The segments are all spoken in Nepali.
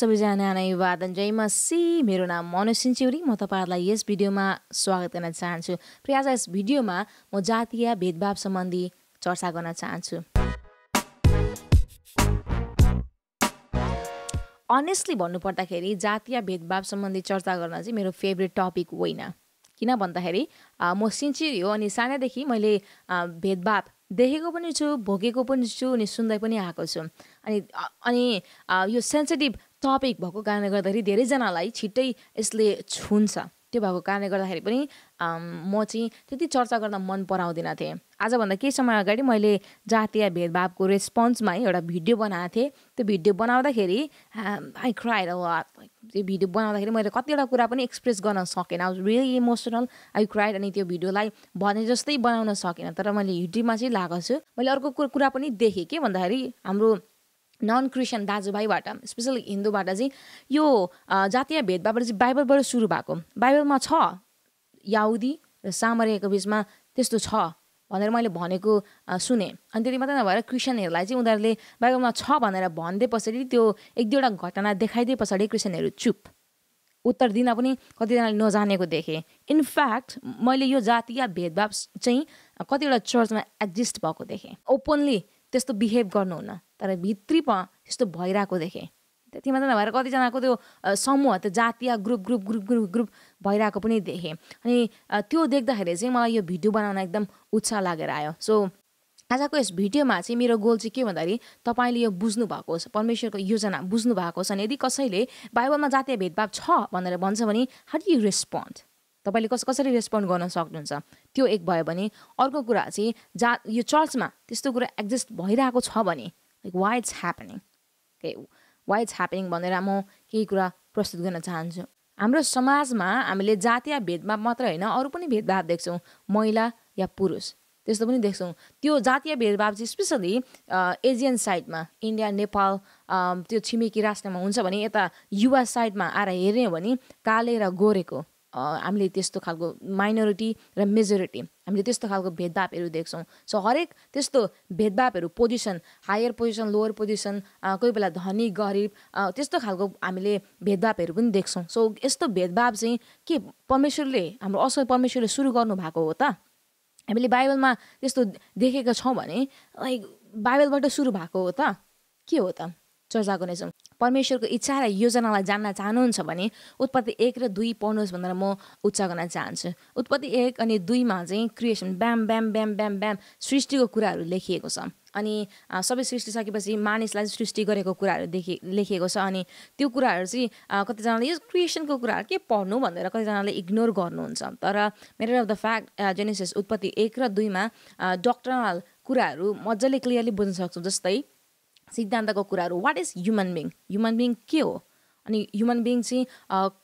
सबैजना नै वादन जय सी मेरो नाम मनोज सिन्चेरी म तपाईँहरूलाई यस भिडियोमा स्वागत गर्न चाहन्छु प्रिय आज यस भिडियोमा म जातीय भेदभाव सम्बन्धी चर्चा गर्न चाहन्छु अनेस्टली भन्नुपर्दाखेरि जातीय भेदभाव सम्बन्धी चर्चा गर्न चाहिँ मेरो फेभरेट टपिक होइन किन भन्दाखेरि म सिन्चेरी हो अनि सानैदेखि मैले भेदभाव देखेको पनि छु भोगेको पनि छु अनि सुन्दै पनि आएको छु अनि अनि यो सेन्सिटिभ टपिक भएको कारणले गर्दाखेरि धेरैजनालाई छिट्टै यसले छुन्छ त्यो भएको कारणले गर्दाखेरि पनि म चाहिँ त्यति चर्चा गर्न मन पराउँदिन थिएँ आजभन्दा केही समय अगाडि मैले जातीय भेदभावको रेस्पोन्समा एउटा भिडियो बनाएको थिएँ त्यो भिडियो बनाउँदाखेरि आई क्राइड त्यो भिडियो बनाउँदाखेरि मैले कतिवटा कुरा पनि एक्सप्रेस गर्न सकेन I really emotional I cried अनि त्यो भिडियोलाई भने जस्तै बनाउन सकेन तर मैले युट्युबमा चाहिँ लागेको छु मैले अर्को कुरा पनि देखेँ के भन्दाखेरि हाम्रो नन क्रिस्चियन दाजुभाइबाट स्पेसली हिन्दूबाट चाहिँ यो जातीय भेदभावबाट चाहिँ बाइबलबाट सुरु भएको बाइबलमा छ याउदी र सामरियाको बिचमा त्यस्तो छ भनेर मैले भनेको सुने अनि त्यति मात्रै नभएर क्रिस्चियनहरूलाई चाहिँ उनीहरूले बाइबलमा छ भनेर भनिदिए पछाडि त्यो एक दुईवटा घटना देखाइदिए पछाडि क्रिस्चियनहरू चुप उत्तर दिन पनि कतिजनाले नजानेको देखेँ इनफ्याक्ट मैले यो जातीय भेदभाव चाहिँ कतिवटा चर्चमा एक्जिस्ट भएको देखेँ ओपनली त्यस्तो बिहेभ गर्नुहुन्न तर भित्री त्यस्तो भइरहेको देखेँ त्यति मात्र नभएर कतिजनाको त्यो समूह त्यो जातीय group group group group group भइरहेको पनि देखेँ अनि त्यो देख्दाखेरि चाहिँ मलाई यो भिडियो बनाउन एकदम उत्साह लागेर आयो सो आजको यस भिडियोमा चाहिँ मेरो गोल चाहिँ के भन्दाखेरि तपाईँले यो बुझ्नु भएको होस् परमेश्वरको योजना बुझ्नु भएको छ अनि यदि कसैले बाइबलमा जातीय भेदभाव छ भनेर भन्छ भने हाउ डु यु रेस्पोन्ड तपाईँले कस कसरी रेस्पोन्ड गर्न सक्नुहुन्छ त्यो एक भयो भने अर्को कुरा चाहिँ जा यो चर्चमा त्यस्तो कुरा एक्जिस्ट भइरहेको छ भने लाइक वाइ इट्स ह्यापनिङ के वाइ इट्स ह्यापनिङ भनेर म केही कुरा प्रस्तुत गर्न चाहन्छु हाम्रो समाजमा हामीले जातीय भेदभाव मात्र होइन अरू पनि भेदभाव देख्छौँ महिला या पुरुष त्यस्तो पनि देख्छौँ त्यो जातीय भेदभाव चाहिँ स्पेसली एजियन साइडमा इन्डिया नेपाल त्यो छिमेकी राष्ट्रमा हुन्छ भने यता युवा साइडमा आएर हेऱ्यौँ भने काले र गोरेको हामीले त्यस्तो खालको माइनोरिटी र मेजोरिटी हामीले त्यस्तो खालको भेदभावहरू देख्छौँ सो हरेक त्यस्तो भेदभावहरू position higher position lower position कोही बेला धनी गरिब त्यस्तो खालको हामीले भेदभावहरू पनि देख्छौँ सो यस्तो भेदभाव चाहिँ के परमेश्वरले हाम्रो असल परमेश्वरले सुरु गर्नु भएको हो त हामीले बाइबलमा त्यस्तो देखेका छौँ भने लाइक बाइबलबाट सुरु भएको हो त के हो त चर्चा गर्नेछौँ परमेश्वरको इच्छा र योजनालाई जान्न चाहनुहुन्छ भने उत्पत्ति एक र दुई पढ्नुहोस् भनेर म उच्च गर्न चाहन्छु उत्पत्ति एक अनि दुईमा चाहिँ क्रिएसन ब्याम ब्याम ब्याम ब्याम ब्याम सृष्टिको कुराहरू लेखिएको छ अनि सबै सृष्टि सकेपछि मानिसलाई सृष्टि गरेको कुराहरू देखि लेखिएको छ अनि त्यो कुराहरू चाहिँ कतिजनाले यो क्रिएसनको कुराहरू के पढ्नु भनेर कतिजनाले इग्नोर गर्नुहुन्छ तर matter of the fact Genesis उत्पत्ति एक र दुईमा डक्टरल कुराहरू मजाले क्लियरली बुझ्न सक्छौँ जस्तै सिद्धान्तको कुराहरू what is human being human being के हो अनि ह्युमन बिङ चाहिँ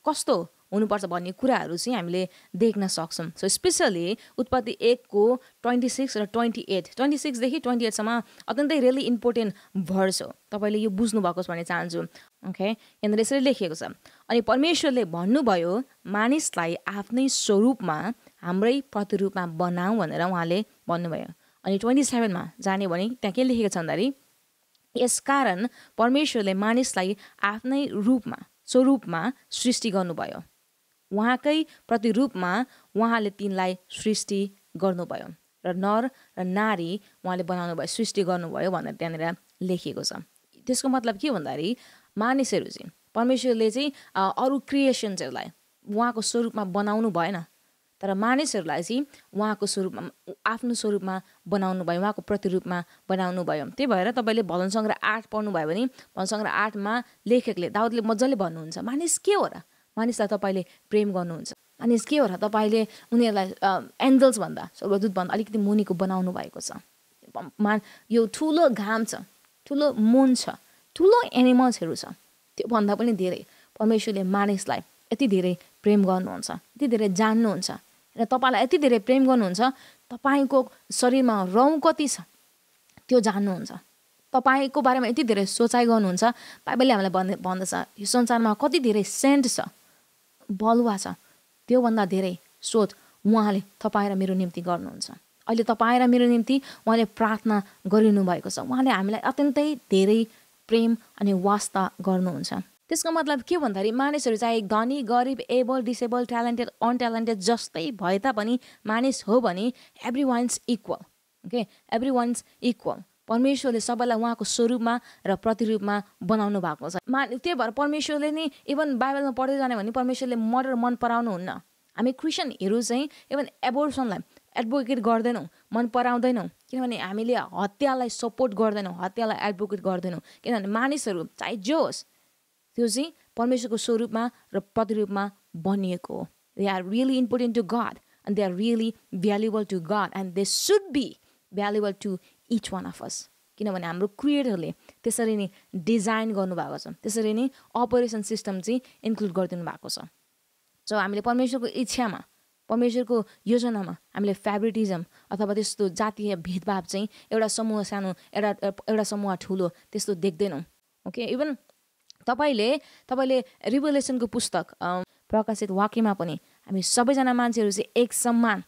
कस्तो हुनुपर्छ भन्ने कुराहरू चाहिँ हामीले देख्न सक्छौँ सो स्पेसली उत्पत्ति एकको ट्वेन्टी सिक्स र ट्वेन्टी एट ट्वेन्टी सिक्सदेखि ट्वेन्टी एटसम्म अत्यन्तै रियली इम्पोर्टेन्ट भर्स हो तपाईँले यो बुझ्नुभएको छ भन्ने चाहन्छु ओके यहाँनिर यसरी लेखिएको छ अनि परमेश्वरले भन्नुभयो मानिसलाई आफ्नै स्वरूपमा हाम्रै प्रतिरूपमा बनाऊ भनेर उहाँले भन्नुभयो अनि ट्वेन्टी सेभेनमा जाने भने त्यहाँ के लेखेको छ भन्दाखेरि कारण परमेश्वरले मानिसलाई आफ्नै रूपमा स्वरूपमा सृष्टि गर्नुभयो उहाँकै प्रतिरूपमा उहाँले तिनलाई सृष्टि गर्नुभयो र नर र नारी उहाँले बनाउनु भयो सृष्टि गर्नुभयो भनेर त्यहाँनिर लेखिएको छ त्यसको मतलब के भन्दाखेरि मानिसहरू चाहिँ परमेश्वरले चाहिँ अरू क्रिएसन्सहरूलाई उहाँको स्वरूपमा बनाउनु भएन तर मानिसहरूलाई चाहिँ उहाँको स्वरूपमा आफ्नो स्वरूपमा बनाउनु भयो उहाँको प्रतिरूपमा बनाउनु भयो त्यही भएर तपाईँले भलन सङ्ग्रह आठ पढ्नुभयो भने भलन सङ्ग्रह आठमा लेखकले दाउदले मजाले भन्नुहुन्छ मानिस के हो र मानिसलाई तपाईँले प्रेम गर्नुहुन्छ मानिस के हो र तपाईँले उनीहरूलाई एन्जल्सभन्दा स्वर्गदूतभन्दा अलिकति मुनिको बनाउनु भएको छ मा यो ठुलो घाम छ ठुलो मुन छ ठुलो एनिमल्सहरू छ त्योभन्दा पनि धेरै परमेश्वरले मानिसलाई यति धेरै प्रेम गर्नुहुन्छ यति धेरै जान्नुहुन्छ र तपाईँलाई यति धेरै प्रेम गर्नुहुन्छ तपाईँको शरीरमा रौँ कति छ त्यो जान्नुहुन्छ तपाईँको बारेमा यति धेरै सोचाइ गर्नुहुन्छ बाइबलले हामीलाई भन् भन्दछ यो संसारमा कति धेरै सेन्ट छ बलुवा छ त्योभन्दा धेरै सोच उहाँले तपाईँ र मेरो निम्ति गर्नुहुन्छ अहिले तपाईँ र मेरो निम्ति उहाँले प्रार्थना गरिनु भएको छ उहाँले हामीलाई अत्यन्तै धेरै प्रेम अनि वास्ता गर्नुहुन्छ त्यसको मतलब के भन्दाखेरि मानिसहरू चाहे धनी गरिब एबल डिसेबल ट्यालेन्टेड अनट्यालेन्टेड जस्तै भए तापनि मानिस हो भने every one's equal okay every one's equal परमेश्वरले सबैलाई उहाँको स्वरूपमा र प्रतिरूपमा बनाउनु भएको छ मा त्यही भएर परमेश्वरले नि इभन बाइबलमा पढ्दै जाने भने परमेश्वरले मर्डर मन पराउनुहुन्न हामी क्रिस्चियनहरू चाहिँ इभन एबोर्सनलाई एडभोकेट गर्दैनौँ मन पराउँदैनौँ किनभने हामीले हत्यालाई सपोर्ट गर्दैनौँ हत्यालाई एडभोकेट गर्दैनौँ किनभने मानिसहरू चाहे जो होस् त्यो चाहिँ परमेश्वरको स्वरूपमा र प्रतिरूपमा बनिएको हो they are really important to God and they are really valuable to God and they should be valuable to each one of us किनभने हाम्रो क्रिएटरले त्यसरी नै डिजाइन गर्नुभएको छ त्यसरी नै अपरेसन सिस्टम चाहिँ इन्क्लुड गरिदिनु भएको छ सो हामीले परमेश्वरको इच्छामा परमेश्वरको योजनामा हामीले फेभरेटिजम अथवा त्यस्तो जातीय भेदभाव चाहिँ एउटा समूह सानो एउटा एउटा समूह ठुलो त्यस्तो देख्दैनौँ ओके इभन तपाईँले तपाईँले रिभोल्युसनको पुस्तक प्रकाशित वाक्यमा पनि हामी सबैजना मान्छेहरू चाहिँ एक सम्मान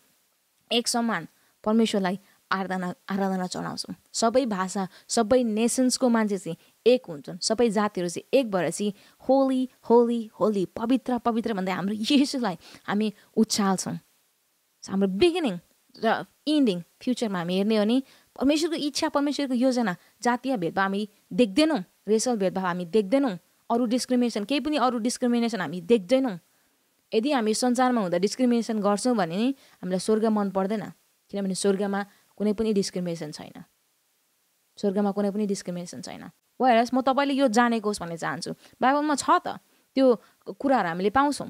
एक सम्मान परमेश्वरलाई आराधना आराधना चढाउँछौँ सबै भाषा सबै नेसन्सको मान्छे चाहिँ एक हुन्छन् सबै जातिहरू चाहिँ एक भएर चाहिँ होली होली होली पवित्र पवित्र भन्दै हाम्रो यसुलाई हामी उछाल्छौँ हाम्रो बिगिनिङ र इन्डिङ फ्युचरमा हामी हेर्ने हो भने परमेश्वरको इच्छा परमेश्वरको योजना जातीय भेदभाव हामी देख्दैनौँ रेसल भेदभाव हामी देख्दैनौँ अरू डिस्क्रिमिनेसन केही पनि अरू डिस्क्रिमिनेसन हामी देख्दैनौँ यदि हामी संसारमा हुँदा डिस्क्रिमिनेसन गर्छौँ भने नि हामीलाई स्वर्ग मन पर्दैन किनभने स्वर्गमा कुनै पनि डिस्क्रिमिनेसन छैन स्वर्गमा कुनै पनि डिस्क्रिमिनेसन छैन भएर म तपाईँले यो जानेको होस् भन्ने चाहन्छु बाइबलमा छ त त्यो कुराहरू हामीले पाउँछौँ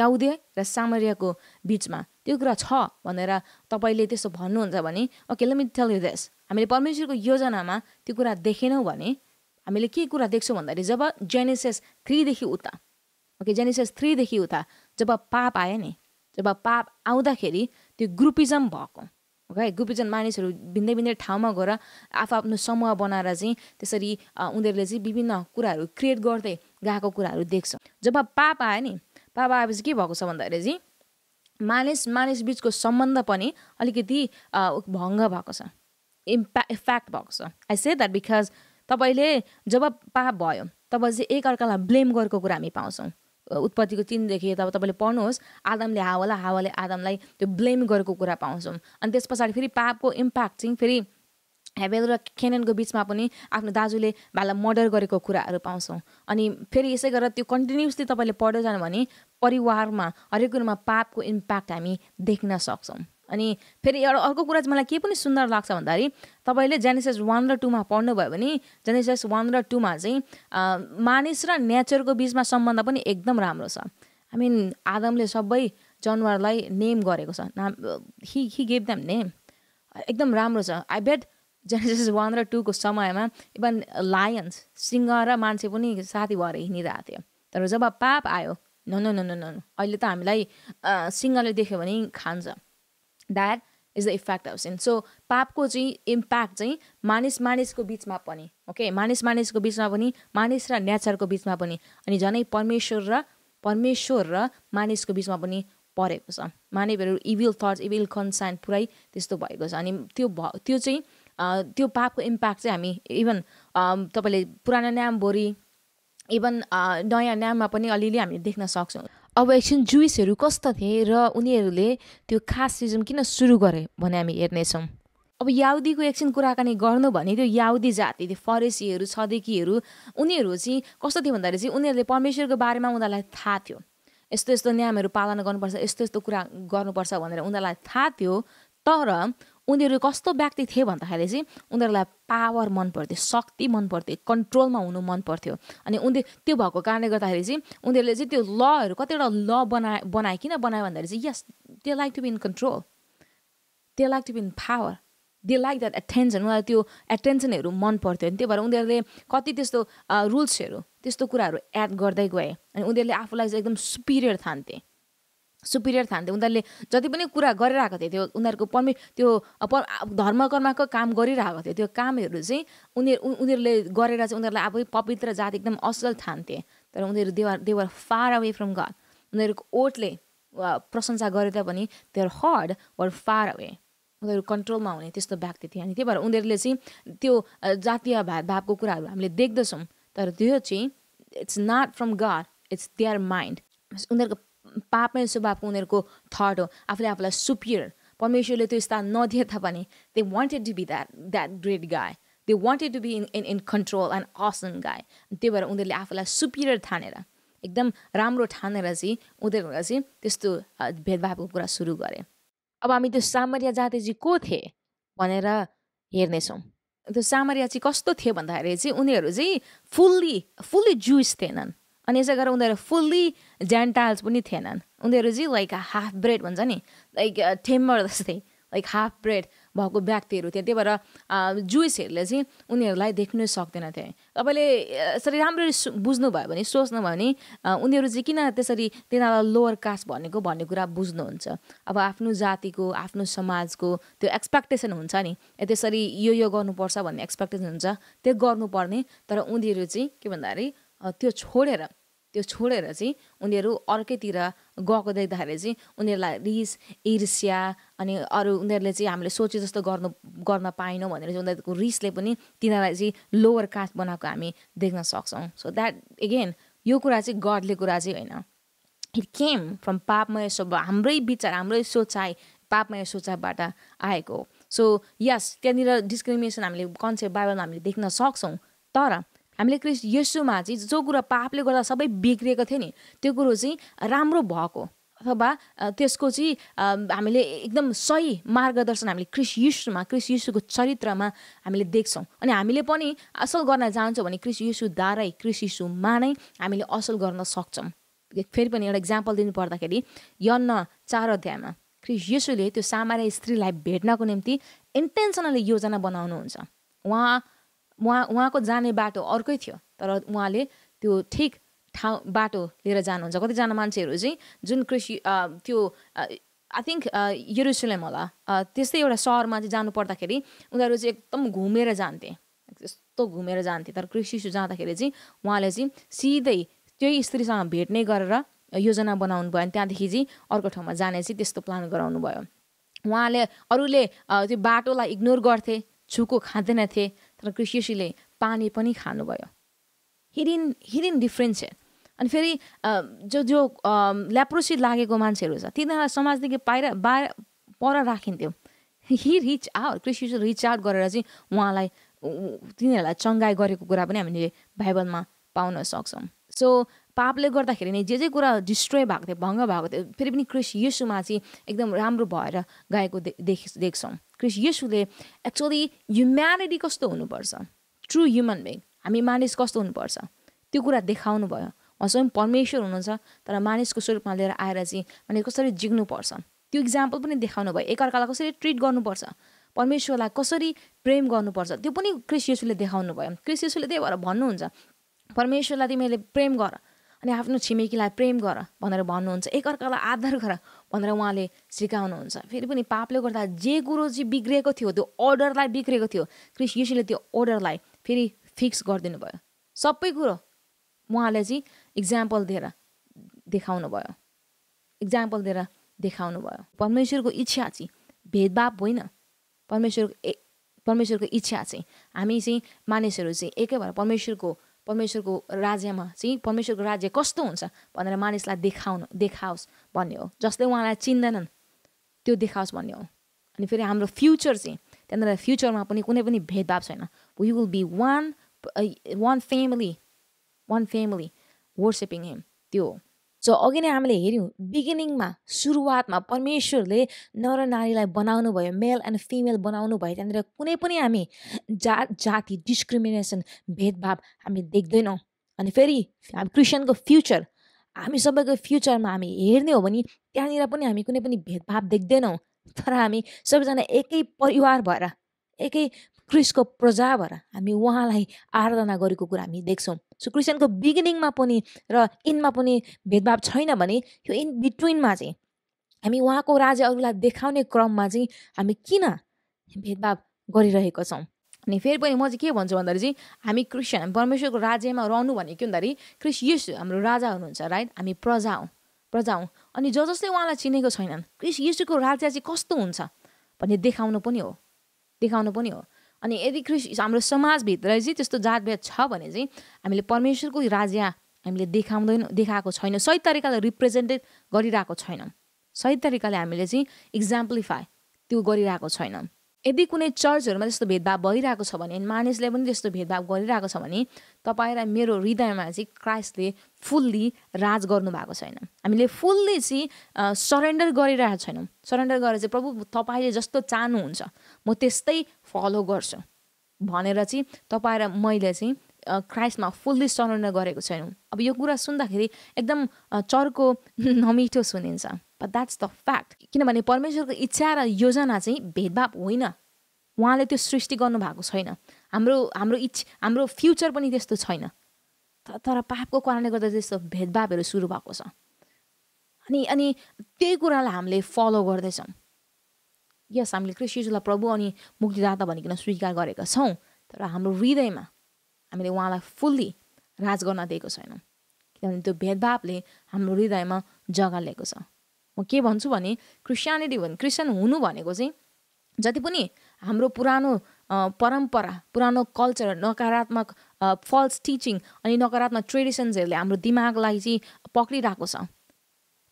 याउदे र सामरियाको बिचमा त्यो कुरा छ भनेर तपाईँले त्यसो भन्नुहुन्छ भने ओके लेट टेल यु हामीले परमेश्वरको योजनामा त्यो कुरा देखेनौँ भने हामीले के कुरा देख्छौँ भन्दाखेरि जब जेनेसेस थ्रीदेखि उता ओके जेनेसेस थ्रीदेखि उता जब पाप आयो नि जब पाप आउँदाखेरि त्यो ग्रुपिजम भएको ओके ग्रुपिजम मानिसहरू भिन्दै भिन्दै ठाउँमा गएर आफ्नो समूह बनाएर चाहिँ त्यसरी उनीहरूले चाहिँ विभिन्न कुराहरू क्रिएट गर्दै गएको कुराहरू देख्छ जब पाप आयो नि पाप आएपछि के भएको छ भन्दाखेरि चाहिँ मानिस मानिस बिचको सम्बन्ध पनि अलिकति भङ्ग भएको छ इम्प्या इफ्याक्ट भएको छ आई से द्याट बिकज तपाईँले जब पाप भयो तब चाहिँ एकअर्कालाई ब्लेम गरेको कुरा हामी पाउँछौँ उत्पत्तिको तिनदेखि तब तपाईँले पढ्नुहोस् आदमले हावालाई हावाले आदमलाई त्यो ब्लेम गरेको कुरा पाउँछौँ अनि त्यस पछाडि फेरि पापको इम्प्याक्ट चाहिँ फेरि हेबेल र खेननको बिचमा पनि आफ्नो दाजुले भाइलाई मर्डर गरेको कुराहरू पाउँछौँ अनि फेरि यसै गरेर त्यो कन्टिन्युसली तपाईँले पढ्दै जानु भने परिवारमा हरेक कुरोमा पापको इम्प्याक्ट हामी देख्न सक्छौँ अनि फेरि एउटा अर्को कुरा चाहिँ मलाई के पनि सुन्दर लाग्छ भन्दाखेरि तपाईँले जेनेसिस वान र टूमा पढ्नुभयो भने जेनेसिस वान र टूमा चाहिँ मानिस र नेचरको बिचमा सम्बन्ध पनि एकदम राम्रो छ आई मिन आदमले सबै जनावरलाई नेम गरेको छ नाम he he gave them name एकदम राम्रो छ आई बेट जेनेसिस वान र टूको समयमा इभन लायन्स सिङ्ग र मान्छे पनि साथी भएर हिँडिरहेको थियो तर जब पाप आयो न न न न अहिले त हामीलाई सिङ्गले देख्यो भने खान्छ that is the effect of sin so पापको चाहिँ इम्प्याक्ट चाहिँ मानिस मानिसको बिचमा पनि ओके मानिस मानिसको बिचमा पनि मानिस र नेचरको बिचमा पनि अनि झनै परमेश्वर र परमेश्वर र मानिसको बिचमा पनि परेको छ मानवहरू इभिल थट्स इभिल कन्सर्न पुरै त्यस्तो भएको छ अनि त्यो भ त्यो चाहिँ त्यो पापको इम्प्याक्ट चाहिँ हामी इभन तपाईँले पुरानो बोरी इभन नयाँ नाममा पनि अलिअलि हामीले देख्न सक्छौँ अब एकछिन जुइसहरू कस्ता थिए र उनीहरूले त्यो खास सिजन किन सुरु गरे भने हामी हेर्नेछौँ अब याउदीको एकछिन कुराकानी गर्नु भने त्यो याउदी जाति त्यो फरेसीहरू छदेखिहरू उनीहरू चाहिँ कस्तो थियो भन्दाखेरि चाहिँ उनीहरूले परमेश्वरको बारेमा उनीहरूलाई थाहा थियो यस्तो यस्तो नियमहरू पालन गर्नुपर्छ यस्तो यस्तो कुरा गर्नुपर्छ भनेर उनीहरूलाई थाहा थियो तर उनीहरू कस्तो व्यक्ति थिए भन्दाखेरि चाहिँ उनीहरूलाई पावर मन पर्थ्यो शक्ति मन पर्थ्यो कन्ट्रोलमा हुनु मन पर्थ्यो अनि उनी त्यो भएको कारणले गर्दाखेरि चाहिँ उनीहरूले चाहिँ त्यो लहरू कतिवटा ल बनाए बनाए किन बनायो भन्दाखेरि चाहिँ yes they like to be in control they like to be in power they like that attention उनीहरूलाई त्यो एटेन्सनहरू मन पर्थ्यो अनि त्यही भएर उनीहरूले कति त्यस्तो रुल्सहरू त्यस्तो कुराहरू एड गर्दै गए अनि उनीहरूले आफूलाई चाहिँ एकदम सुपिरियर ठान्थे सुपिरियर थान्थ्यो उनीहरूले जति पनि कुरा गरिरहेको थियो त्यो उनीहरूको पर्मि त्यो धर्मकर्माको काम गरिरहेको थियो त्यो कामहरू चाहिँ उनीहरू उनीहरूले गरेर चाहिँ उनीहरूलाई आफै पवित्र जात एकदम असल थान्थे तर उनीहरू देवार देवार फार अवे फ्रम गड उनीहरूको ओटले प्रशंसा गरे तापनि देवर हड वर फार अवे उनीहरू कन्ट्रोलमा हुने त्यस्तो व्यक्ति थिए अनि त्यही भएर उनीहरूले चाहिँ त्यो जातीय भावको कुराहरू हामीले देख्दछौँ तर त्यो चाहिँ it's not from God it's their mind उनीहरूको पापमै स्वभावको उनीहरूको थट हो आफूले आफूलाई सुपिरियर परमेश्वरले त्यो स्थान नदिए तापनि they wanted to be that that great guy they wanted to be in in in control and awesome guy त्यही भएर उनीहरूले आफूलाई सुपिरियर ठानेर एकदम राम्रो ठानेर चाहिँ उनीहरूलाई चाहिँ त्यस्तो भेदभावको कुरा सुरु गरे अब हामी त्यो सामरिया जाति चाहिँ को थिए भनेर हेर्नेछौँ त्यो सामरिया चाहिँ कस्तो थियो भन्दाखेरि चाहिँ उनीहरू चाहिँ फुल्ली फुल्ली जुइस थिएनन् अनि यसै गरेर उनीहरू फुल्ली जेन्टाइल्स पनि थिएनन् उनीहरू चाहिँ लाइक हाफ ब्रेड भन्छ नि लाइक ठेम्बर जस्तै लाइक हाफ ब्रेड भएको व्यक्तिहरू थिए त्यही भएर जुइसहरूले चाहिँ उनीहरूलाई देख्नु थिए तपाईँले यसरी राम्ररी बुझ्नुभयो भने सोच्नुभयो भने उनीहरू चाहिँ किन त्यसरी तिनीहरूलाई लोवर कास्ट भनेको भन्ने कुरा बुझ्नुहुन्छ अब आफ्नो जातिको आफ्नो समाजको त्यो एक्सपेक्टेसन हुन्छ नि त्यसरी यो यो गर्नुपर्छ भन्ने एक्सपेक्टेसन हुन्छ त्यो गर्नुपर्ने तर उनीहरू चाहिँ के भन्दाखेरि त्यो छोडेर त्यो छोडेर चाहिँ उनीहरू अर्कैतिर गएको देख्दाखेरि चाहिँ उनीहरूलाई रिस ईर्ष्या अनि अरू उनीहरूले चाहिँ हामीले सोचे जस्तो गर्नु गर्न पाएनौँ भनेर चाहिँ उनीहरूको रिसले पनि तिनीहरूलाई चाहिँ लोवर कास्ट बनाएको हामी देख्न सक्छौँ सो द्याट एगेन यो कुरा चाहिँ गडले कुरा चाहिँ होइन इट केम फ्रम पापमय स्वभाव हाम्रै विचार हाम्रै सोचाइ पापमय सोचाइबाट आएको हो सो यस त्यहाँनिर डिस्क्रिमिनेसन हामीले कन्सेप्ट बाइबलमा हामीले देख्न सक्छौँ तर हामीले क्रिस्ट यसुमा चाहिँ जो कुरा पापले गर्दा सबै बिग्रिएको थियो नि त्यो कुरो चाहिँ राम्रो भएको अथवा त्यसको चाहिँ हामीले एकदम सही मार्गदर्शन हामीले क्रिस यीशुमा क्रिस यिसुको चरित्रमा हामीले देख्छौँ अनि हामीले पनि असल गर्न चाहन्छौँ भने क्रिस यीशुद्वारै क्रिस यिसुमा नै हामीले असल गर्न सक्छौँ फेरि पनि एउटा इक्जाम्पल दिनुपर्दाखेरि यन्न चार अध्यायमा क्रिस यसुले त्यो सामान्य स्त्रीलाई भेट्नको निम्ति इन्टेन्सनली योजना बनाउनुहुन्छ उहाँ उहाँ उहाँको जाने बाटो अर्कै थियो तर उहाँले त्यो ठिक ठाउँ बाटो लिएर जानुहुन्छ कतिजना मान्छेहरू चाहिँ जुन कृषि त्यो आई थिङ्क युरुसलेम होला त्यस्तै एउटा सहरमा चाहिँ जानु पर्दाखेरि उनीहरू चाहिँ एकदम घुमेर जान्थे त्यस्तो घुमेर जान्थे तर कृषि जाँदाखेरि चाहिँ उहाँले चाहिँ सिधै त्यही स्त्रीसँग भेट्ने गरेर योजना बनाउनु भयो अनि त्यहाँदेखि चाहिँ अर्को ठाउँमा जाने चाहिँ त्यस्तो प्लान गराउनु भयो उहाँले अरूले त्यो बाटोलाई इग्नोर गर्थे छुको खाँदैनथे तर कृषिषीले पानी पनि खानुभयो हिडिन हिडिन डिफ्रेन्स अनि फेरि जो जो ल्याप्रोसी लागेको मान्छेहरू छ तिनीहरूलाई समाजदेखि बाहिर बाहिर पर राखिन्थ्यो हि रिच आउट कृषि रिच आउट गरेर चाहिँ उहाँलाई तिनीहरूलाई चङ्गाई गरेको कुरा पनि हामीले बाइबलमा पाउन सक्छौँ सो पापले गर्दाखेरि नै जे जे कुरा डिस्ट्रोय भएको थियो भङ्ग भएको थियो फेरि पनि क्रिस यसुमा चाहिँ एकदम राम्रो भएर गएको देख देख्छौँ क्रिस यसुले एक्चुअली ह्युम्यानिटी कस्तो हुनुपर्छ ट्रु ह्युमन बिङ हामी मानिस कस्तो हुनुपर्छ त्यो कुरा देखाउनु भयो उहाँ स्वयं परमेश्वर हुनुहुन्छ तर मानिसको स्वरूपमा लिएर आएर चाहिँ मानिस कसरी जिग्नुपर्छ त्यो इक्जाम्पल पनि देखाउनु भयो एकअर्कालाई कसरी ट्रिट गर्नुपर्छ परमेश्वरलाई कसरी प्रेम गर्नुपर्छ त्यो पनि क्रिस यसुले देखाउनु भयो क्रिस यसुले त्यही भएर भन्नुहुन्छ परमेश्वरलाई तिमीले प्रेम गर अनि आफ्नो छिमेकीलाई प्रेम गर भनेर भन्नुहुन्छ एकअर्कालाई आदर गर भनेर उहाँले सिकाउनुहुन्छ फेरि पनि पापले गर्दा जे कुरो चाहिँ बिग्रिएको थियो त्यो अर्डरलाई बिग्रेको थियो क्रिस यीशुले त्यो अर्डरलाई फेरि फिक्स गरिदिनु भयो सबै कुरो उहाँले चाहिँ इक्जाम्पल दिएर देखाउनु भयो इक्जाम्पल दिएर देखाउनु भयो परमेश्वरको इच्छा चाहिँ भेदभाव होइन परमेश्वरको ए परमेश्वरको इच्छा चाहिँ हामी चाहिँ मानिसहरू चाहिँ एकै भएर परमेश्वरको परमेश्वरको राज्यमा चाहिँ परमेश्वरको राज्य कस्तो हुन्छ भनेर मानिसलाई देखाउनु देखाओस् भन्ने हो जसले उहाँलाई चिन्दैनन् त्यो देखाओस् भन्ने हो अनि फेरि हाम्रो फ्युचर चाहिँ त्यहाँनिर फ्युचरमा पनि कुनै पनि भेदभाव छैन we will be one one family one family worshipping him त्यो जो अघि नै हामीले हेऱ्यौँ बिगिनिङमा सुरुवातमा परमेश्वरले नर नारीलाई बनाउनु भयो मेल एन्ड फिमेल बनाउनु भयो त्यहाँनिर कुनै पनि हामी जा जाति डिस्क्रिमिनेसन भेदभाव हामी देख्दैनौँ अनि फेरि हामी क्रिस्चियनको फ्युचर हामी सबैको फ्युचरमा हामी हेर्ने हो भने त्यहाँनिर पनि हामी कुनै पनि भेदभाव देख्दैनौँ तर हामी सबैजना एकै परिवार भएर एकै क्रिस्टको प्रजा भएर हामी उहाँलाई आराधना गरेको कुरा हामी देख्छौँ सो क्रिस्चियनको बिगिनिङमा पनि र इनमा पनि भेदभाव छैन भने यो इन बिट्विनमा चाहिँ हामी उहाँको राज्य अरूलाई देखाउने क्रममा चाहिँ हामी किन भेदभाव गरिरहेको छौँ अनि फेरि पनि म चाहिँ के भन्छु भन्दाखेरि चाहिँ हामी क्रिस्चियन परमेश्वरको राज्यमा रहनु भनेको भन्दाखेरि क्रिस्ट यस हाम्रो राजा हुनुहुन्छ राइट हामी प्रजा हौँ प्रजा हौँ अनि ज जसले उहाँलाई चिनेको छैनन् क्रिस यसुको राज्य चाहिँ कस्तो हुन्छ भन्ने देखाउनु पनि हो देखाउनु पनि हो अनि यदि कृषि हाम्रो समाजभित्र चाहिँ त्यस्तो जातभेद छ भने चाहिँ हामीले परमेश्वरको राज्य हामीले देखाउँदैन देखाएको छैनौँ सही तरिकाले रिप्रेजेन्टेड गरिरहेको छैनौँ सही तरिकाले हामीले चाहिँ इक्जाम्प्लिफाई त्यो गरिरहेको छैनौँ यदि कुनै चर्चहरूमा त्यस्तो भेदभाव भइरहेको छ भने मानिसले पनि त्यस्तो भेदभाव गरिरहेको छ भने तपाईँ र मेरो हृदयमा चाहिँ क्राइस्टले फुल्ली राज गर्नु भएको छैन हामीले फुल्ली चाहिँ सरेन्डर गरिरहेको छैनौँ सरेन्डर गरेर चाहिँ प्रभु तपाईँले जस्तो चाहनुहुन्छ म त्यस्तै फलो गर्छु भनेर चाहिँ तपाईँ र मैले चाहिँ क्राइस्टमा फुल्ली सरेन्डर गरेको छैनौँ अब यो कुरा सुन्दाखेरि एकदम चर्को नमिठो सुनिन्छ बट द्याट्स द फ्याक्ट किनभने परमेश्वरको इच्छा र योजना चाहिँ भेदभाव होइन उहाँले त्यो सृष्टि गर्नुभएको छैन हाम्रो हाम्रो इच्छ हाम्रो फ्युचर पनि त्यस्तो छैन तर पापको कारणले गर्दा त्यस्तो भेदभावहरू सुरु भएको छ अनि अनि त्यही कुरालाई हामीले फलो गर्दैछौँ यस हामीले कृषिजुलाई प्रभु अनि मुक्तिदाता भनिकन स्वीकार गरेका छौँ तर हाम्रो हृदयमा हामीले उहाँलाई फुल्ली राज गर्न दिएको छैनौँ किनभने त्यो भेदभावले हाम्रो हृदयमा जग्गा लिएको छ म के भन्छु भने क्रिस्चियनिटी भन् क्रिस्चियन हुनु भनेको चाहिँ जति पनि हाम्रो पुरानो परम्परा पुरानो कल्चर नकारात्मक फल्स टिचिङ अनि नकारात्मक ट्रेडिसन्सहरूले हाम्रो दिमागलाई चाहिँ पक्रिरहेको छ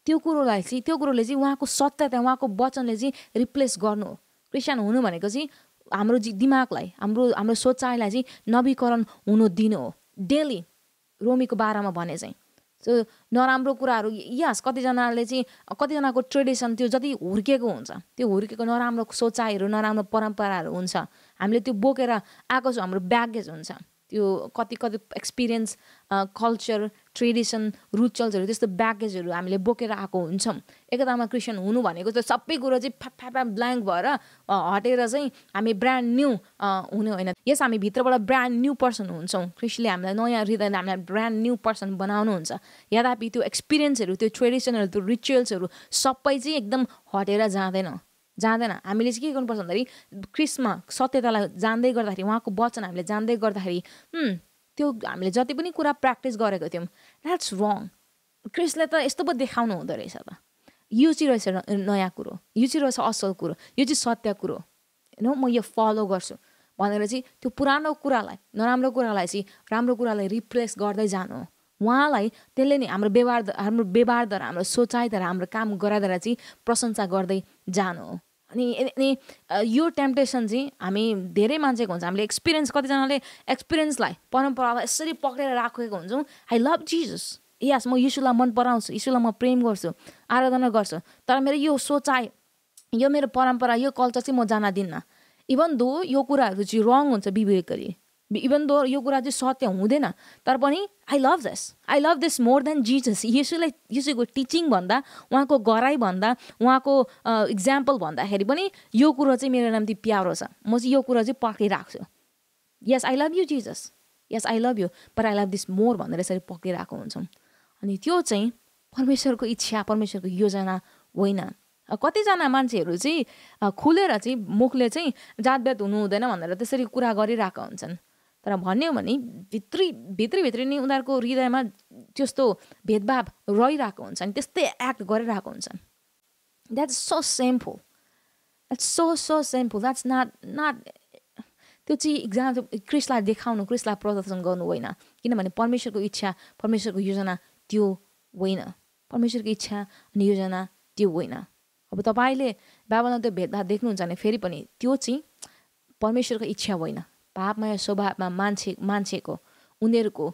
त्यो कुरोलाई चाहिँ त्यो कुरोले चाहिँ उहाँको सत्यता उहाँको वचनले चाहिँ रिप्लेस गर्नु हो क्रिस्चियन हुनु भनेको चाहिँ हाम्रो जि दिमागलाई हाम्रो हाम्रो सोचाइलाई चाहिँ नवीकरण हुनु दिनु हो डेली रोमीको बारेमा भने चाहिँ त्यो नराम्रो कुराहरू यस कतिजनाले चाहिँ कतिजनाको ट्रेडिसन त्यो जति हुर्किएको हुन्छ त्यो हुर्केको नराम्रो सोचाइहरू नराम्रो परम्पराहरू हुन्छ हामीले त्यो बोकेर आएको छौँ हाम्रो ब्यागेज हुन्छ त्यो कति कति एक्सपिरियन्स कल्चर ट्रेडिसन रुचल्सहरू त्यस्तो ब्यागेजहरू हामीले बोकेर आएको हुन्छौँ एकतामा क्रिस्चियन हुनु भनेको त सबै कुरो चाहिँ फ्याप फ्याप ब्ल्याङ्क भएर हटेर चाहिँ हामी ब्रान्ड न्यू हुने होइन यस हामी भित्रबाट ब्रान्ड न्यू पर्सन हुन्छौँ क्रिस्टले हामीलाई नयाँ हृदयले हामीलाई ब्रान्ड न्यू पर्सन बनाउनु हुन्छ यद्यपि त्यो एक्सपिरियन्सहरू त्यो ट्रेडिसनहरू त्यो रिचुअल्सहरू सबै चाहिँ एकदम हटेर जाँदैन जाँदैन हामीले चाहिँ के गर्नुपर्छ भन्दाखेरि क्रिस्मा सत्यतालाई जान्दै गर्दाखेरि उहाँको वचन हामीले जान्दै गर्दाखेरि त्यो हामीले जति पनि कुरा प्र्याक्टिस गरेको थियौँ द्याट्स रङ क्रिस्टले त यस्तो पो देखाउनु हुँदो रहेछ त यो चाहिँ रहेछ नयाँ कुरो यो चाहिँ रहेछ असल कुरो यो चाहिँ सत्य कुरो होइन म यो फलो गर्छु भनेर चाहिँ त्यो पुरानो कुरालाई नराम्रो कुरालाई चाहिँ राम्रो कुरालाई रिप्लेस गर्दै जानु उहाँलाई त्यसले नै हाम्रो व्यवहार हाम्रो व्यवहारद्वारा हाम्रो सोचाइद्वारा हाम्रो काम गराइद्वारा चाहिँ प्रशंसा गर्दै जानु अनि अनि यो टेम्पटेसन चाहिँ हामी धेरै मान्छेको हुन्छ हामीले एक्सपिरियन्स कतिजनाले एक्सपिरियन्सलाई परम्परालाई यसरी पक्रेर राखेको हुन्छौँ आई लभ जिजस यस म यीशुलाई मन पराउँछु यीशुलाई म प्रेम गर्छु आराधना गर्छु तर मेरो यो सोचाइ यो मेरो परम्परा यो कल्चर चाहिँ म जान दिन्न इभन दो यो कुराहरू चाहिँ रङ हुन्छ गरी इभन दो यो कुरा चाहिँ सत्य हुँदैन तर पनि I love this I love this more than Jesus यसुलाई यसुको टिचिङ भन्दा उहाँको गराई भन्दा उहाँको इक्जाम्पल भन्दाखेरि पनि यो कुरो चाहिँ मेरो निम्ति प्यारो छ म चाहिँ यो कुरो चाहिँ पक्रिराख्छु yes I love you Jesus yes I love you but I love this more भनेर यसरी पक्रिरहेको हुन्छौँ अनि त्यो चाहिँ परमेश्वरको इच्छा परमेश्वरको योजना होइन कतिजना मान्छेहरू चाहिँ खुलेर चाहिँ मुखले चाहिँ जातभेद हुनु हुँदैन भनेर त्यसरी कुरा गरिरहेका हुन्छन् तर भन्यो भने भित्री भित्री भित्री नै उनीहरूको हृदयमा त्यस्तो भेदभाव रहिरहेको हुन्छ अनि त्यस्तै एक्ट गरिरहेको हुन्छन् that's so shameful that's so so shameful that's not not त्यो चाहिँ इक्जाम क्रिस्टलाई देखाउनु क्रिस्टलाई प्रदर्शन गर्नु होइन किनभने परमेश्वरको इच्छा परमेश्वरको योजना त्यो होइन परमेश्वरको इच्छा अनि योजना त्यो होइन अब तपाईँले बाबालाई त्यो भेदभाव देख्नुहुन्छ भने फेरि पनि त्यो चाहिँ परमेश्वरको इच्छा होइन पापमय स्वभावमा मान्छे मान्छेको उनीहरूको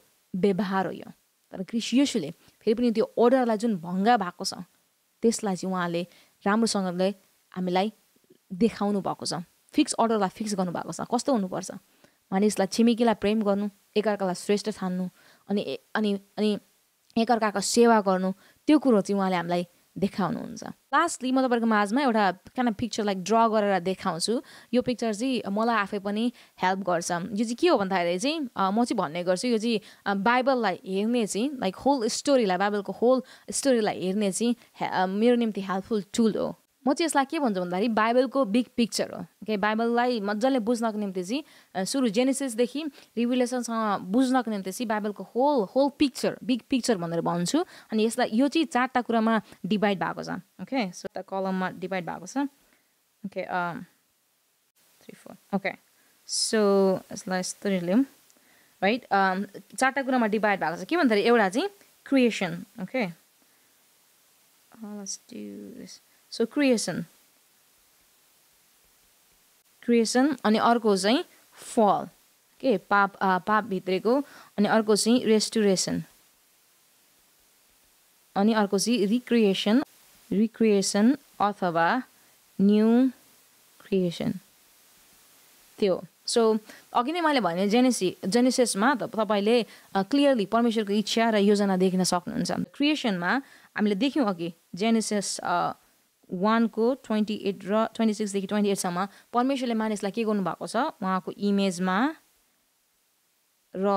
व्यवहार हो यो तर क्रिस यसुले फेरि पनि त्यो अर्डरलाई जुन भङ्ग भएको छ त्यसलाई चाहिँ उहाँले राम्रोसँगले हामीलाई देखाउनु भएको छ फिक्स अर्डरलाई फिक्स गर्नुभएको छ कस्तो हुनुपर्छ मानिसलाई छिमेकीलाई प्रेम गर्नु एकअर्कालाई श्रेष्ठ ठान्नु अनि अनि अनि एकअर्काको सेवा गर्नु त्यो कुरो चाहिँ उहाँले हामीलाई देखाउनुहुन्छ लास्टली म तपाईँको माझमा एउटा कान पिक्चर लाइक ड्र गरेर देखाउँछु यो पिक्चर चाहिँ मलाई आफै पनि हेल्प गर्छ यो चाहिँ के हो भन्दाखेरि चाहिँ म चाहिँ भन्ने गर्छु यो चाहिँ बाइबललाई हेर्ने चाहिँ लाइक होल स्टोरीलाई बाइबलको होल स्टोरीलाई हेर्ने चाहिँ मेरो निम्ति हेल्पफुल टुल हो म चाहिँ यसलाई के भन्छु भन्दाखेरि बाइबलको बिग पिक्चर हो के बाइबललाई मजाले बुझ्नको निम्ति चाहिँ सुरु जेनेसिसदेखि रिभिलेसनसँग बुझ्नको निम्ति चाहिँ बाइबलको whole whole picture big picture भनेर भन्छु अनि यसलाई यो चाहिँ चारवटा कुरामा डिभाइड भएको छ ओके सो त कलममा डिभाइड भएको छ okay three four okay so यसलाई यस्तो लिउँ राइट चारवटा कुरामा डिभाइड भएको छ के भन्दाखेरि एउटा चाहिँ creation okay uh, so creation creation अनि अर्को चाहिँ फल के पाप पाप पापभित्रको अनि अर्को चाहिँ रेस्टुरेसन अनि अर्को चाहिँ रिक्रिएसन रिक्रिएसन अथवा न्यु क्रिएसन त्यो सो अघि नै मैले भने जेनेसि त तपाईँले क्लियरली परमेश्वरको इच्छा र योजना देख्न सक्नुहुन्छ क्रिएसनमा हामीले देख्यौँ अघि जेनेसिस वानको ट्वेन्टी एट र ट्वेन्टी सिक्सदेखि ट्वेन्टी एटसम्म परमेश्वरले मानिसलाई के गर्नुभएको छ उहाँको इमेजमा र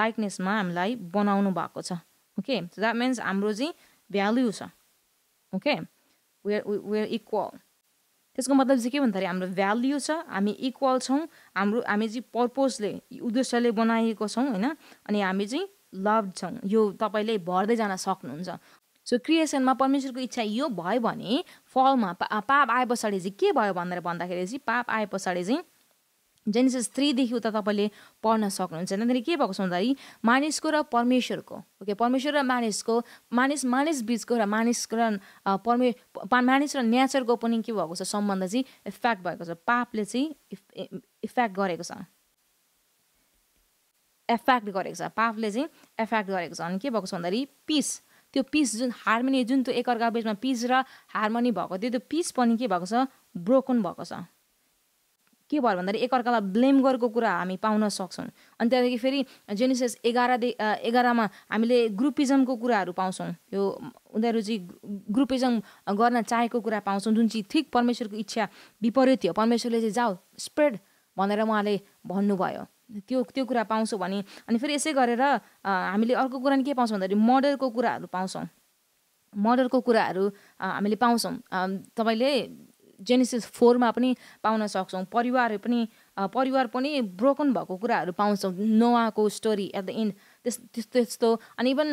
लाइकनेसमा हामीलाई बनाउनु भएको छ ओके द्याट मिन्स हाम्रो चाहिँ भ्यालु छ ओके वेयर वेयर इक्वल त्यसको मतलब चाहिँ के भन्दाखेरि हाम्रो भ्याल्यु छ हामी इक्वल छौँ हाम्रो हामी चाहिँ पर्पोजले उद्देश्यले बनाएको छौँ होइन अनि हामी चाहिँ लभ छौँ यो तपाईँले भर्दै जान सक्नुहुन्छ सो क्रिएसनमा परमेश्वरको इच्छा यो भयो भने फलमा पा पाप आए पछाडि चाहिँ के भयो भनेर भन्दाखेरि चाहिँ पाप आए पछाडि चाहिँ जेनेसिस थ्रीदेखि उता तपाईँले पढ्न सक्नुहुन्छ त्यहाँदेखि के भएको छ भन्दाखेरि मानिसको र परमेश्वरको ओके परमेश्वर र मानिसको मानिस मानिस बिचको र मानिसको र परमे मानिस र नेचरको पनि के भएको छ सम्बन्ध चाहिँ इफेक्ट भएको छ पापले चाहिँ इफेक्ट गरेको छ एफेक्ट गरेको छ पापले चाहिँ एफेक्ट गरेको छ अनि के भएको छ भन्दाखेरि पिस त्यो पिस जुन हार्मोनी जुन त्यो एकअर्का बिचमा पिस र हार्मोनी भएको थियो त्यो पिस पनि के भएको छ ब्रोकन भएको छ के भयो भन्दाखेरि एकअर्कालाई ब्लेम गरेको कुरा हामी पाउन सक्छौँ अनि त्यहाँदेखि फेरि जेनिसेस एघारदेखि एघारमा हामीले ग्रुपिजमको कुराहरू पाउँछौँ यो उनीहरू चाहिँ ग्रुपिजम गर्न चाहेको कुरा पाउँछौँ जुन चाहिँ ठिक परमेश्वरको इच्छा विपरीत थियो परमेश्वरले चाहिँ जाओ स्प्रेड भनेर उहाँले भन्नुभयो त्यो त्यो कुरा पाउँछौँ भने अनि फेरि यसै गरेर हामीले अर्को कुरा नि के पाउँछौँ भन्दाखेरि मर्डरको कुराहरू पाउँछौँ मर्डरको कुराहरू हामीले पाउँछौँ तपाईँले जेनेसिस फोरमा पनि पाउन सक्छौँ परिवार पनि परिवार पनि ब्रोकन भएको कुराहरू पाउँछौँ नोवाको स्टोरी एट द एन्ड त्यस त्यस्तो त्यस्तो अनि इभन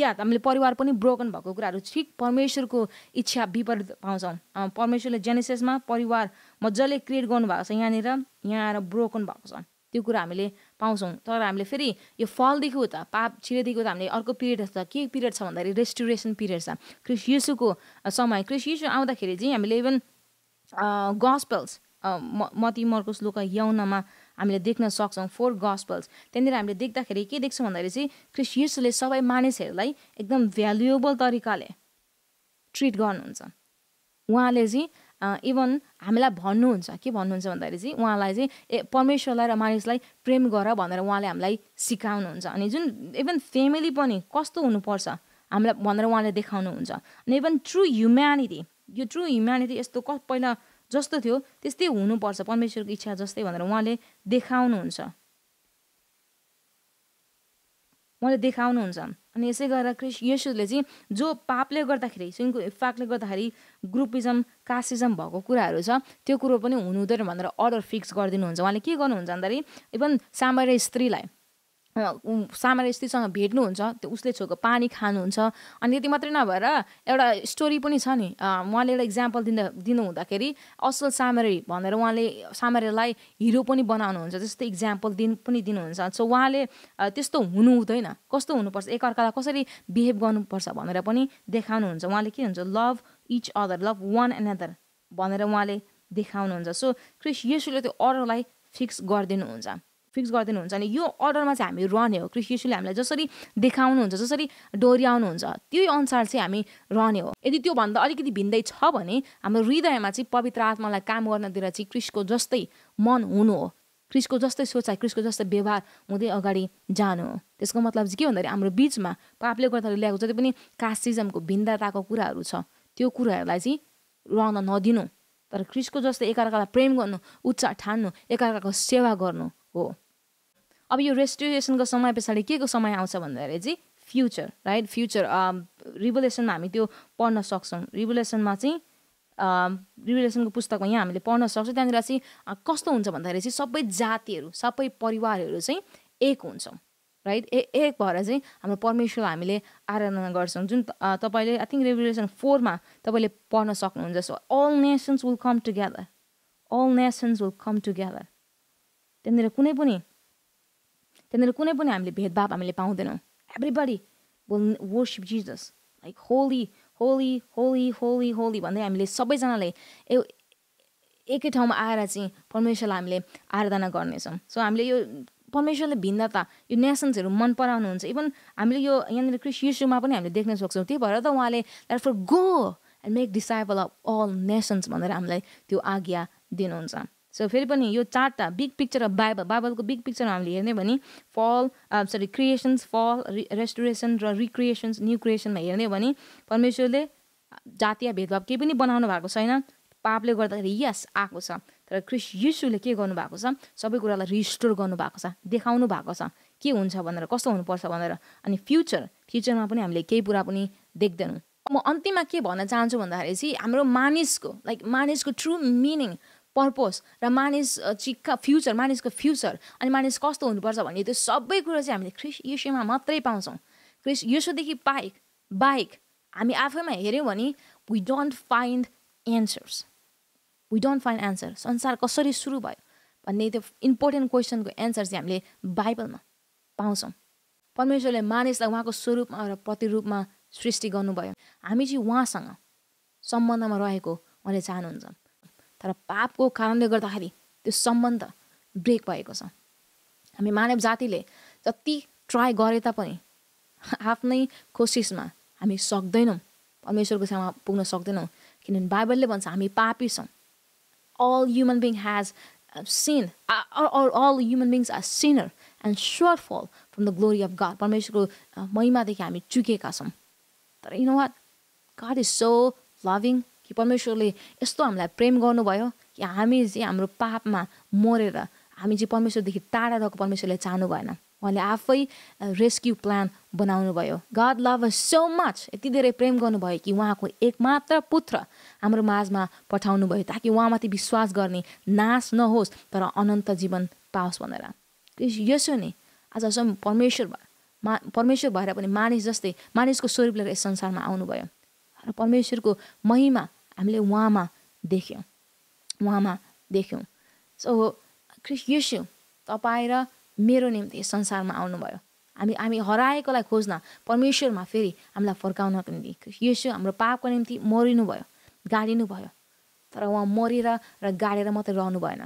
या हामीले परिवार पनि ब्रोकन भएको कुराहरू ठिक परमेश्वरको इच्छा विपरीत पाउँछौँ परमेश्वरले जेनेसिसमा परिवार मजाले क्रिएट गर्नुभएको छ यहाँनिर यहाँ आएर ब्रोकन भएको छ त्यो कुरा हामीले पाउँछौँ तर हामीले फेरि यो फलदेखि त पाप छिरेदेखि त हामीले अर्को पिरियड छ के पिरियड छ भन्दाखेरि रेस्टुरेसन पिरियड छ क्रिस यसुको समय क्रिस यसु आउँदाखेरि चाहिँ हामीले इभन गस्पल्स मती मर्कुस लुका यौनमा हामीले देख्न सक्छौँ फोर गस्पल्स त्यहाँनिर हामीले देख्दाखेरि के देख्छौँ भन्दाखेरि चाहिँ क्रिस युसुले सबै मानिसहरूलाई एकदम भ्यालुएबल तरिकाले ट्रिट गर्नुहुन्छ उहाँले चाहिँ इभन हामीलाई भन्नुहुन्छ के भन्नुहुन्छ भन्दाखेरि चाहिँ उहाँलाई चाहिँ ए परमेश्वरलाई र मानिसलाई प्रेम गर भनेर उहाँले हामीलाई सिकाउनुहुन्छ अनि जुन इभन फेमिली पनि कस्तो हुनुपर्छ हामीलाई भनेर उहाँले देखाउनुहुन्छ अनि इभन ट्रु ह्युम्यानिटी यो ट्रु ह्युम्यानिटी यस्तो क पहिला जस्तो थियो त्यस्तै हुनुपर्छ परमेश्वरको इच्छा जस्तै भनेर उहाँले देखाउनुहुन्छ उहाँले देखाउनुहुन्छ अनि यसै गरेर क्रिस यसुले चाहिँ जो पापले गर्दाखेरि सिङ्गो इफाकले गर्दाखेरि ग्रुपिजम कासिजम भएको कुराहरू छ त्यो कुरो पनि हुनुहुँदैन भनेर अर्डर फिक्स गरिदिनुहुन्छ उहाँले के गर्नुहुन्छ भन्दाखेरि इभन सामान्य स्त्रीलाई सामरस्तीसँग भेट्नुहुन्छ त्यो उसले छोएको पानी खानुहुन्छ अनि त्यति मात्रै नभएर एउटा स्टोरी पनि छ नि उहाँले एउटा इक्जाम्पल दिँदा दिनुहुँदाखेरि असल सामरी भनेर उहाँले सामरेलाई हिरो पनि बनाउनुहुन्छ जस्तै इक्जाम्पल दिन पनि दिनुहुन्छ सो उहाँले त्यस्तो हुनु हुँदैन कस्तो हुनुपर्छ एकअर्कालाई कसरी बिहेभ गर्नुपर्छ भनेर पनि देखाउनुहुन्छ उहाँले के हुन्छ love each other love one and other भनेर उहाँले देखाउनुहुन्छ सो क्रिस यसुले त्यो अर्डरलाई फिक्स गरिदिनुहुन्छ फिक्स हुन्छ अनि यो अर्डरमा चाहिँ हामी रहने हो कृषिले हामीलाई जसरी देखाउनुहुन्छ जसरी डोर्याउनुहुन्छ त्यही अनुसार चाहिँ हामी रहने हो यदि त्योभन्दा अलिकति भिन्दै छ भने हाम्रो हृदयमा चाहिँ पवित्र आत्मालाई काम गर्नतिर चाहिँ कृषिको जस्तै मन हुनु हो क्रिसको जस्तै सोचाइ क्रिसको जस्तै व्यवहार हुँदै अगाडि जानु हो त्यसको मतलब चाहिँ के भन्दाखेरि हाम्रो बिचमा पापले गर्दा ल्याएको जति पनि कास्टिजमको भिन्नताको कुराहरू छ त्यो कुराहरूलाई चाहिँ रहन नदिनु तर क्रिसको जस्तै एकअर्कालाई प्रेम गर्नु उत्साह ठान्नु एकअर्काको सेवा गर्नु हो अब यो रेस्टुरेसनको समय पछाडि के को समय आउँछ भन्दाखेरि चाहिँ फ्युचर राइट फ्युचर रिभोलेसनमा हामी त्यो पढ्न सक्छौँ रिभोलेसनमा चाहिँ रिभोलेसनको um, पुस्तकमा यहाँ हामीले पढ्न सक्छौँ त्यहाँनिर चाहिँ कस्तो हुन्छ भन्दाखेरि चाहिँ सबै जातिहरू सबै परिवारहरू चाहिँ एक हुन्छौँ राइट ए एक भएर चाहिँ हाम्रो परमेश्वर हामीले आराधना गर्छौँ जुन तपाईँले आई थिङ्क रेभुलेसन फोरमा तपाईँले पढ्न सक्नुहुन्छ so all nations will come together all nations will come together त्यहाँनिर कुनै पनि त्यहाँनिर कुनै पनि हामीले भेदभाव हामीले पाउँदैनौँ everybody will worship Jesus like holy holy holy holy holy भन्दै हामीले सबैजनाले ए एकै ठाउँमा आएर चाहिँ परमेश्वरलाई हामीले आराधना गर्नेछौँ सो हामीले यो परमेश्वरले भिन्नता यो नेसन्सहरू मन पराउनुहुन्छ इभन हामीले यो यहाँनिर कृषि इस्युमा पनि हामीले देख्न सक्छौँ त्यही भएर त उहाँले that for go and make disciples of all nations भनेर हामीलाई त्यो आज्ञा दिनुहुन्छ सो फेरि पनि यो चारवटा बिग पिक्चर अफ बाइबल बाइबलको बिग पिक्चर हामीले हेर्ने भने फल सरी क्रिएसन्स फल रि रेस्टुरेसन र रिक्रिएसन्स न्यु क्रिएसनमा हेर्ने भने परमेश्वरले जातीय भेदभाव केही पनि बनाउनु भएको छैन पापले गर्दाखेरि यस आएको छ तर क्रिस यिसुले के गर्नु भएको छ सबै कुरालाई रिस्टोर गर्नुभएको छ देखाउनु भएको छ के हुन्छ भनेर कस्तो हुनुपर्छ भनेर अनि फ्युचर फ्युचरमा पनि हामीले केही कुरा पनि देख्दैनौँ म अन्तिममा के भन्न चाहन्छु भन्दाखेरि चाहिँ हाम्रो मानिसको लाइक मानिसको ट्रु मिनिङ पर्पोज र मानिस चिका फ्युचर मानिसको फ्युचर अनि मानिस कस्तो हुनुपर्छ भन्ने त्यो सबै कुरो चाहिँ हामीले क्रिस यसोमा मात्रै पाउँछौँ क्रिस यसोदेखि बाहेक बाहेक हामी आफैमा हेऱ्यौँ भने we don't find answers we don't find answer संसार कसरी सुरु भयो भन्ने त्यो इम्पोर्टेन्ट क्वेसनको एन्सर चाहिँ हामीले बाइबलमा पाउँछौँ परमेश्वरले मानिसलाई उहाँको स्वरूपमा र प्रतिरूपमा सृष्टि गर्नुभयो हामी चाहिँ उहाँसँग सम्बन्धमा रहेको उहाँले चाहनुहुन्छ तर पापको कारणले गर्दाखेरि त्यो सम्बन्ध ब्रेक भएको छ हामी मानव जातिले जति ट्राई गरे तापनि आफ्नै कोसिसमा हामी सक्दैनौँ परमेश्वरको सेवा पुग्न सक्दैनौँ किनभने बाइबलले भन्छ हामी पापी छौँ all human being has sin all human beings are sinner and sure fall from the glory of God परमेश्वरको महिमादेखि हामी चुकेका छौँ तर you know what God is so loving कि परमेश्वरले यस्तो हामीलाई प्रेम गर्नुभयो कि हामी चाहिँ हाम्रो पापमा मरेर हामी चाहिँ परमेश्वरदेखि टाढा रहेको परमेश्वरले चाहनु भएन उहाँले आफै रेस्क्यु प्लान बनाउनु भयो गड लभ सो मच यति धेरै प्रेम गर्नुभयो कि उहाँको एकमात्र पुत्र हाम्रो माझमा पठाउनु भयो ताकि उहाँमाथि विश्वास गर्ने नाश नहोस् तर अनन्त जीवन पाओस् भनेर यसो नै आजसम्म परमेश्वर मा परमेश्वर भएर पनि मानिस जस्तै मानिसको स्वरूप लिएर यस संसारमा आउनुभयो र परमेश्वरको महिमा हामीले उहाँमा देख्यौँ उहाँमा देख्यौँ सो क्रिस यसु तपाईँ र मेरो निम्ति संसारमा आउनुभयो हामी हामी हराएकोलाई खोज्न परमेश्वरमा फेरि हामीलाई फर्काउनको निम्ति यसो हाम्रो पापको निम्ति मरिनु भयो गाडिनु भयो तर उहाँ मरेर र गाडेर मात्रै रहनु भएन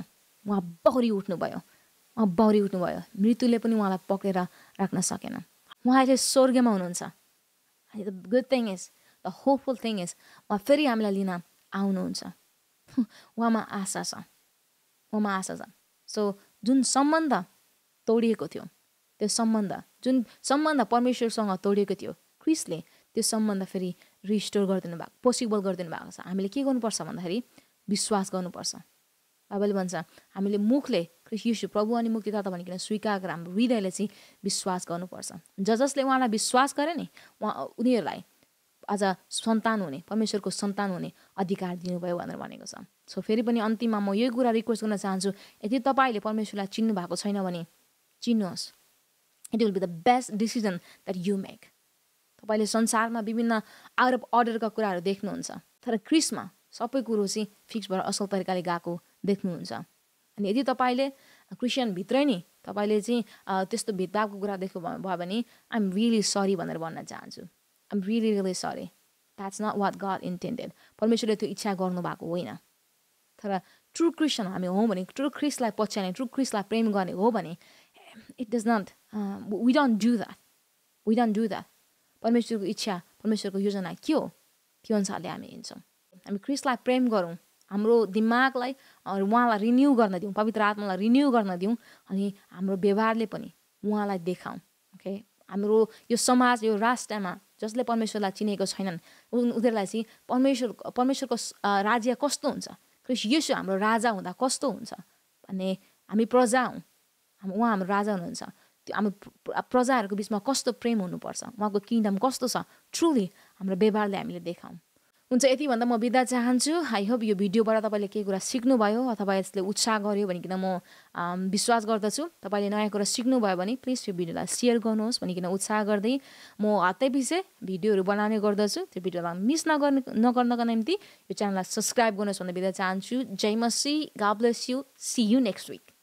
उहाँ बहुरी उठ्नुभयो उहाँ बहुरी उठ्नुभयो मृत्युले पनि उहाँलाई पक्रेर राख्न सकेन उहाँ अहिले स्वर्गमा हुनुहुन्छ the good thing is the hopeful thing is उहाँ फेरि हामीलाई लिन आउनुहुन्छ उहाँमा आशा छ उहाँमा आशा छ सो जुन सम्बन्ध तोडिएको थियो त्यो सम्बन्ध जुन सम्बन्ध परमेश्वरसँग तोडिएको थियो क्रिसले त्यो सम्बन्ध फेरि रिस्टोर गरिदिनु भएको पोसिबल गरिदिनु भएको छ हामीले के गर्नुपर्छ भन्दाखेरि विश्वास गर्नुपर्छ बाबाले भन्छ हामीले मुखले यीशु प्रभु अनि मुक्ति मुक्तिदाता भनिकन स्वीकार गरेर हाम्रो हृदयले चाहिँ विश्वास गर्नुपर्छ ज जसले उहाँलाई विश्वास गरे नि उहाँ उनीहरूलाई आज सन्तान हुने परमेश्वरको सन्तान हुने अधिकार दिनुभयो भनेर भनेको छ सो फेरि पनि अन्तिममा म यही कुरा रिक्वेस्ट गर्न चाहन्छु यदि तपाईँले परमेश्वरलाई चिन्नु भएको छैन भने चिन्नुहोस् it will be the best decision that you make तपाईँले संसारमा विभिन्न आरोप अर्डरका कुराहरू देख्नुहुन्छ तर क्रिसमा सबै कुरो चाहिँ फिक्स भएर असल तरिकाले गएको देख्नुहुन्छ अनि यदि तपाईँले क्रिस्चियनभित्रै नि तपाईँले चाहिँ त्यस्तो भेदभावको कुरा देख्नु भयो भने एम रियली सरी भनेर भन्न चाहन्छु I'm really really sorry that's not what God intended परमेश्वरले त्यो इच्छा गर्नुभएको होइन तर ट्रु क्रिस्चियन हामी हौँ भने ट्रु क्रिस्टलाई पछ्याउने ट्रु क्रिस्टलाई प्रेम गर्ने हो भने it does not we don't do that we don't do that परमेश्वरको इच्छा परमेश्वरको योजना के हो त्यो अनुसारले हामी हिँड्छौँ हामी क्रिस्टलाई प्रेम गरौँ हाम्रो दिमागलाई उहाँलाई रिन्यू गर्न दिउँ पवित्र आत्मालाई रिन्यू गर्न दिउँ अनि हाम्रो व्यवहारले पनि उहाँलाई देखाउँ हाम्रो यो समाज यो राष्ट्रमा जसले परमेश्वरलाई चिनेको छैनन् उनीहरूलाई चाहिँ परमेश्वर परमेश्वरको राज्य कस्तो हुन्छ कृषि यसो हाम्रो राजा हुँदा कस्तो हुन्छ भन्ने हामी प्रजा हौँ उहाँ हाम्रो राजा हुनुहुन्छ त्यो हाम्रो प्रजाहरूको बिचमा कस्तो प्रेम हुनुपर्छ उहाँको किङडम कस्तो छ ट्रुली हाम्रो व्यवहारले हामीले देखाउँ हुन्छ यतिभन्दा म बिदा चाहन्छु आई होप यो भिडियोबाट तपाईँले केही कुरा सिक्नुभयो अथवा यसले उत्साह गर्यो भनिकन म विश्वास गर्दछु तपाईँले नयाँ कुरा सिक्नुभयो भने प्लिज यो भिडियोलाई सेयर गर्नुहोस् भनिकन उत्साह गर्दै म हातै पछि भिडियोहरू बनाउने गर्दछु त्यो भिडियोलाई मिस नगर्ने नगर्नको निम्ति यो च्यानललाई सब्सक्राइब गर्नुहोस् भनेर बिदा चाहन्छु जय मसी God bless you see you next week